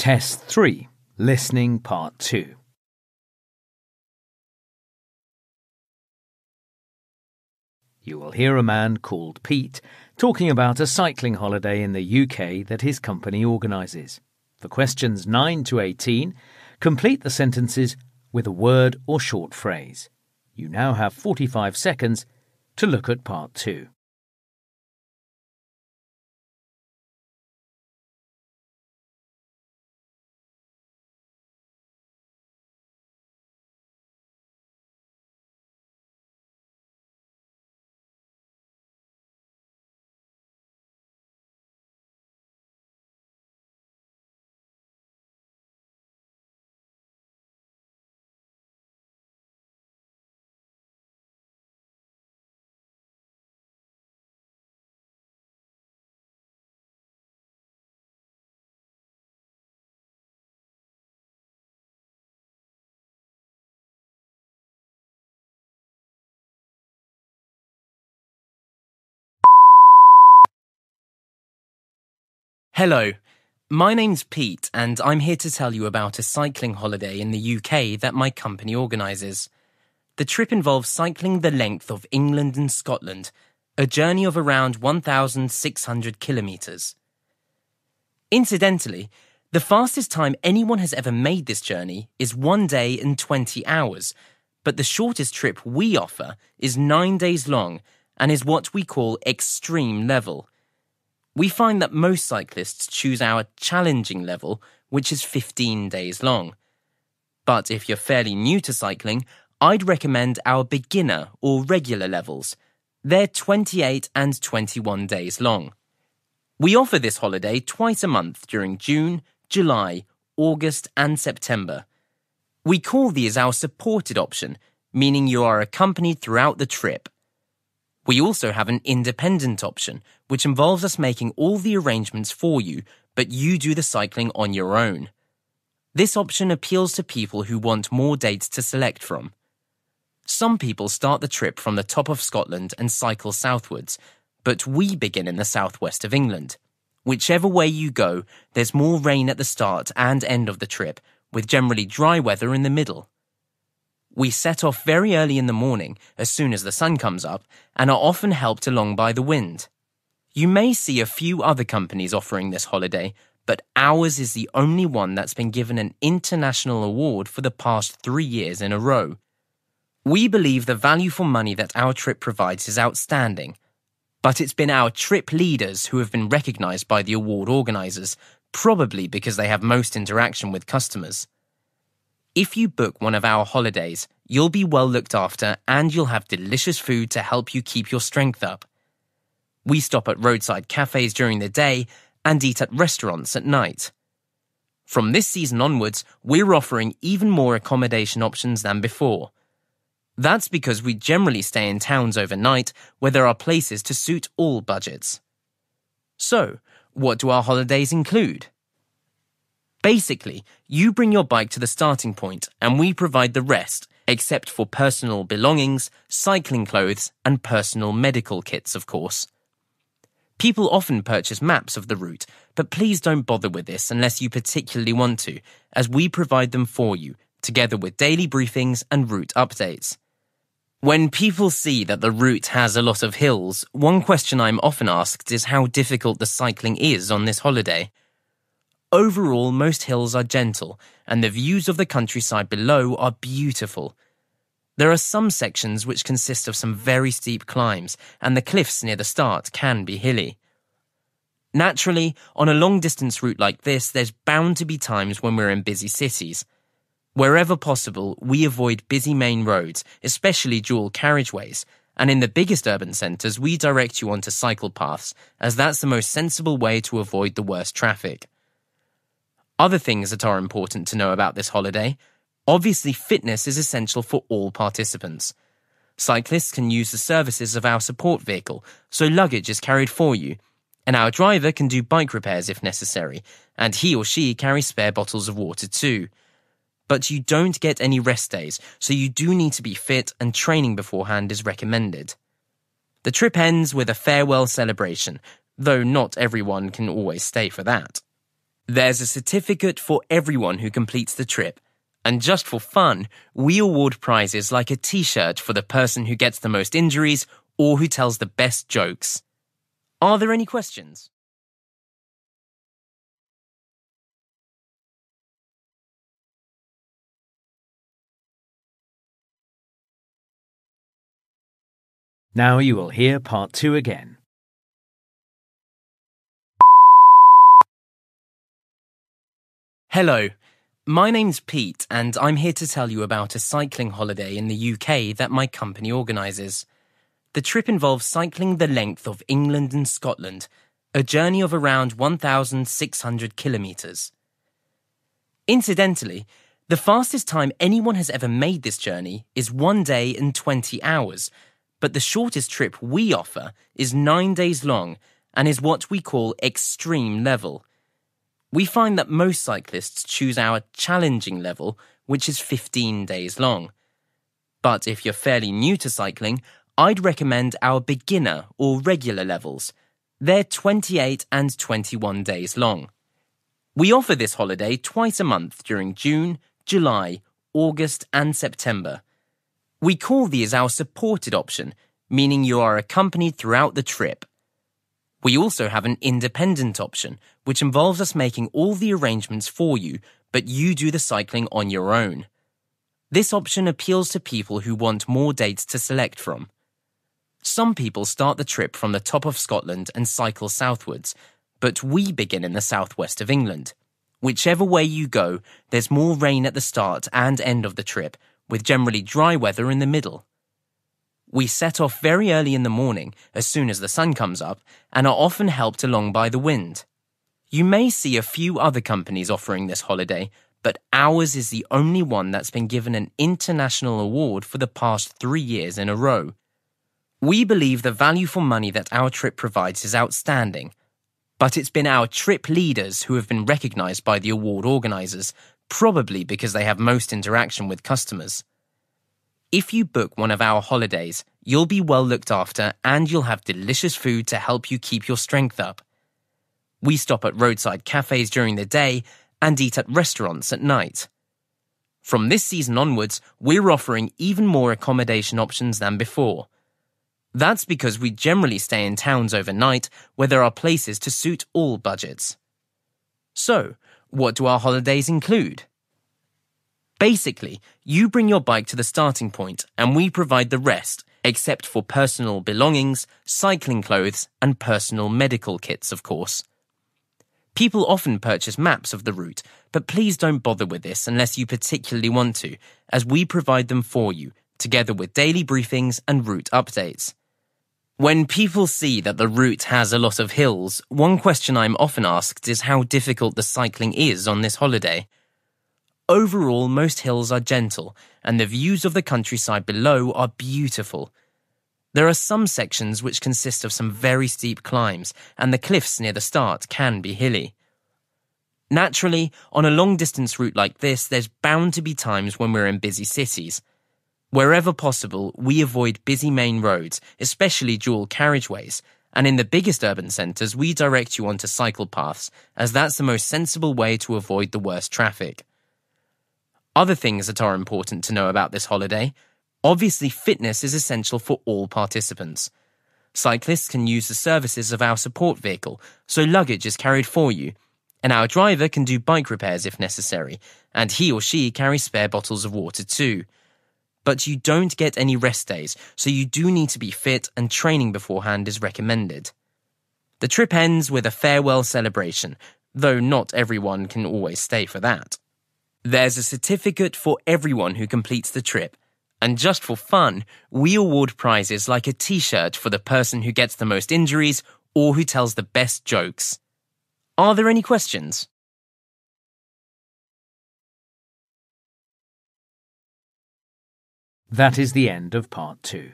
Test 3, Listening Part 2. You will hear a man called Pete talking about a cycling holiday in the UK that his company organises. For questions 9 to 18, complete the sentences with a word or short phrase. You now have 45 seconds to look at Part 2. Hello, my name's Pete, and I'm here to tell you about a cycling holiday in the UK that my company organises. The trip involves cycling the length of England and Scotland, a journey of around 1,600 kilometres. Incidentally, the fastest time anyone has ever made this journey is one day and 20 hours, but the shortest trip we offer is nine days long and is what we call extreme level – we find that most cyclists choose our challenging level, which is 15 days long. But if you're fairly new to cycling, I'd recommend our beginner or regular levels. They're 28 and 21 days long. We offer this holiday twice a month during June, July, August, and September. We call these our supported option, meaning you are accompanied throughout the trip. We also have an independent option, which involves us making all the arrangements for you, but you do the cycling on your own. This option appeals to people who want more dates to select from. Some people start the trip from the top of Scotland and cycle southwards, but we begin in the southwest of England. Whichever way you go, there's more rain at the start and end of the trip, with generally dry weather in the middle. We set off very early in the morning, as soon as the sun comes up, and are often helped along by the wind. You may see a few other companies offering this holiday, but ours is the only one that's been given an international award for the past three years in a row. We believe the value for money that our trip provides is outstanding, but it's been our trip leaders who have been recognised by the award organisers, probably because they have most interaction with customers. If you book one of our holidays, you'll be well looked after and you'll have delicious food to help you keep your strength up. We stop at roadside cafes during the day and eat at restaurants at night. From this season onwards, we're offering even more accommodation options than before. That's because we generally stay in towns overnight where there are places to suit all budgets. So, what do our holidays include? Basically, you bring your bike to the starting point and we provide the rest, except for personal belongings, cycling clothes, and personal medical kits, of course. People often purchase maps of the route, but please don't bother with this unless you particularly want to, as we provide them for you, together with daily briefings and route updates. When people see that the route has a lot of hills, one question I'm often asked is how difficult the cycling is on this holiday. Overall, most hills are gentle, and the views of the countryside below are beautiful. There are some sections which consist of some very steep climbs, and the cliffs near the start can be hilly. Naturally, on a long distance route like this, there's bound to be times when we're in busy cities. Wherever possible, we avoid busy main roads, especially dual carriageways, and in the biggest urban centres, we direct you onto cycle paths, as that's the most sensible way to avoid the worst traffic. Other things that are important to know about this holiday obviously, fitness is essential for all participants. Cyclists can use the services of our support vehicle, so luggage is carried for you, and our driver can do bike repairs if necessary, and he or she carries spare bottles of water too. But you don't get any rest days, so you do need to be fit, and training beforehand is recommended. The trip ends with a farewell celebration, though not everyone can always stay for that. There's a certificate for everyone who completes the trip. And just for fun, we award prizes like a t shirt for the person who gets the most injuries or who tells the best jokes. Are there any questions? Now you will hear part two again. Hello, my name's Pete, and I'm here to tell you about a cycling holiday in the UK that my company organises. The trip involves cycling the length of England and Scotland, a journey of around 1,600 kilometres. Incidentally, the fastest time anyone has ever made this journey is one day and 20 hours, but the shortest trip we offer is nine days long and is what we call extreme level. We find that most cyclists choose our challenging level, which is 15 days long. But if you're fairly new to cycling, I'd recommend our beginner or regular levels. They're 28 and 21 days long. We offer this holiday twice a month during June, July, August, and September. We call these our supported option, meaning you are accompanied throughout the trip. We also have an independent option, which involves us making all the arrangements for you, but you do the cycling on your own. This option appeals to people who want more dates to select from. Some people start the trip from the top of Scotland and cycle southwards, but we begin in the southwest of England. Whichever way you go, there's more rain at the start and end of the trip, with generally dry weather in the middle. We set off very early in the morning, as soon as the sun comes up, and are often helped along by the wind. You may see a few other companies offering this holiday, but ours is the only one that's been given an international award for the past three years in a row. We believe the value for money that our trip provides is outstanding, but it's been our trip leaders who have been recognised by the award organisers, probably because they have most interaction with customers. If you book one of our holidays, you'll be well looked after and you'll have delicious food to help you keep your strength up. We stop at roadside cafes during the day and eat at restaurants at night. From this season onwards, we're offering even more accommodation options than before. That's because we generally stay in towns overnight where there are places to suit all budgets. So, what do our holidays include? Basically, you bring your bike to the starting point and we provide the rest, except for personal belongings, cycling clothes, and personal medical kits, of course. People often purchase maps of the route, but please don't bother with this unless you particularly want to, as we provide them for you, together with daily briefings and route updates. When people see that the route has a lot of hills, one question I'm often asked is how difficult the cycling is on this holiday. Overall, most hills are gentle, and the views of the countryside below are beautiful. There are some sections which consist of some very steep climbs, and the cliffs near the start can be hilly. Naturally, on a long distance route like this, there's bound to be times when we're in busy cities. Wherever possible, we avoid busy main roads, especially dual carriageways, and in the biggest urban centres, we direct you onto cycle paths, as that's the most sensible way to avoid the worst traffic. Other things that are important to know about this holiday obviously, fitness is essential for all participants. Cyclists can use the services of our support vehicle, so luggage is carried for you, and our driver can do bike repairs if necessary, and he or she carries spare bottles of water too. But you don't get any rest days, so you do need to be fit, and training beforehand is recommended. The trip ends with a farewell celebration, though not everyone can always stay for that. There's a certificate for everyone who completes the trip. And just for fun, we award prizes like a t shirt for the person who gets the most injuries or who tells the best jokes. Are there any questions? That is the end of part two.